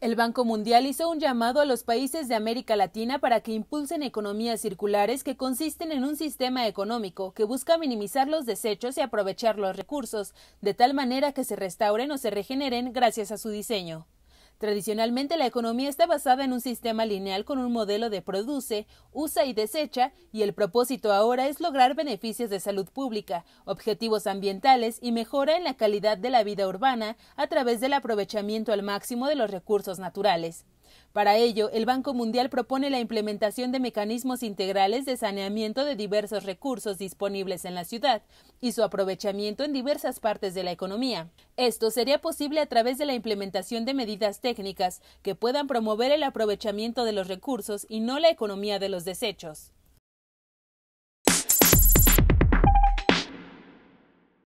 El Banco Mundial hizo un llamado a los países de América Latina para que impulsen economías circulares que consisten en un sistema económico que busca minimizar los desechos y aprovechar los recursos, de tal manera que se restauren o se regeneren gracias a su diseño. Tradicionalmente la economía está basada en un sistema lineal con un modelo de produce, usa y desecha, y el propósito ahora es lograr beneficios de salud pública, objetivos ambientales y mejora en la calidad de la vida urbana a través del aprovechamiento al máximo de los recursos naturales. Para ello, el Banco Mundial propone la implementación de mecanismos integrales de saneamiento de diversos recursos disponibles en la ciudad y su aprovechamiento en diversas partes de la economía. Esto sería posible a través de la implementación de medidas técnicas que puedan promover el aprovechamiento de los recursos y no la economía de los desechos.